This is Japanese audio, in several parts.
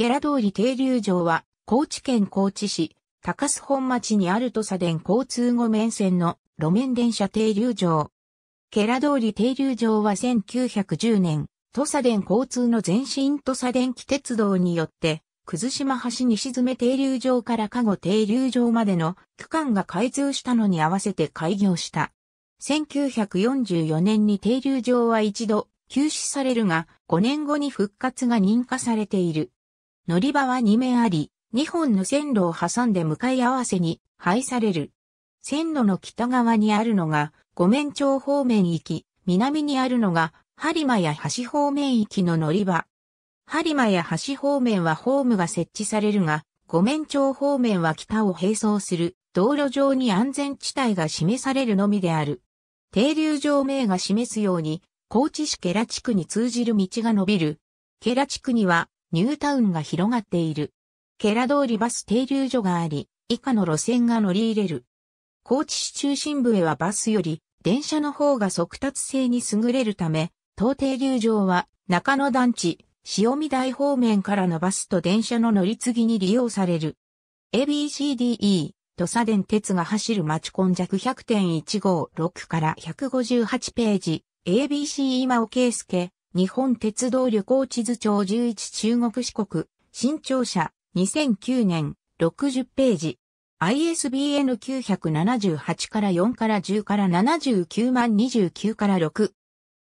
ゲラ通り停留場は、高知県高知市、高須本町にある土佐電交通後面線の路面電車停留場。ケラ通り停留場は1910年、土佐電交通の前身土佐電気鉄道によって、葛島橋西詰停留場から加護停留場までの区間が開通したのに合わせて開業した。1944年に停留場は一度休止されるが、5年後に復活が認可されている。乗り場は2面あり、2本の線路を挟んで向かい合わせに配される。線路の北側にあるのが、五面町方面行き、南にあるのが、播磨や橋方面行きの乗り場。播磨や橋方面はホームが設置されるが、五面町方面は北を並走する道路上に安全地帯が示されるのみである。停留場名が示すように、高知市ケラ地区に通じる道が伸びる。ケラ地区にはニュータウンが広がっている。ケラ通りバス停留所があり、以下の路線が乗り入れる。高知市中心部へはバスより、電車の方が速達性に優れるため、当停留場は中野団地、塩見台方面からのバスと電車の乗り継ぎに利用される。ABCDE、土佐電鉄が走る町根弱100.156から158ページ、ABC 今尾圭介、日本鉄道旅行地図帳11中国四国、新潮社、2009年、60ページ。ISBN 978から4から10から79万29から6。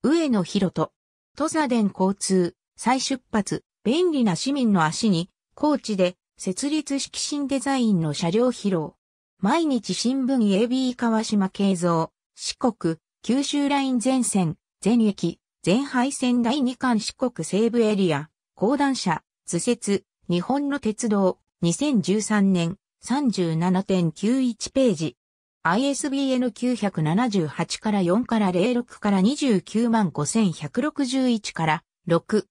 上野博人。土佐伝交通、再出発、便利な市民の足に、高知で、設立式新デザインの車両披露。毎日新聞 AB 川島慶三、四国、九州ライン全線、全駅。全廃線第2巻四国西部エリア、講談社、図説、日本の鉄道、2013年、37.91ページ。ISBN 978から4から06から29万5161から6。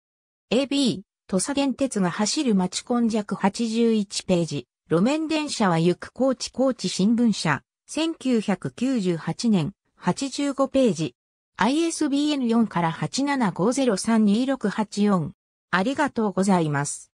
AB、土佐電鉄が走る町根尺81ページ。路面電車は行く高知高知新聞社。1998年85ページ。ISBN4 から875032684。ありがとうございます。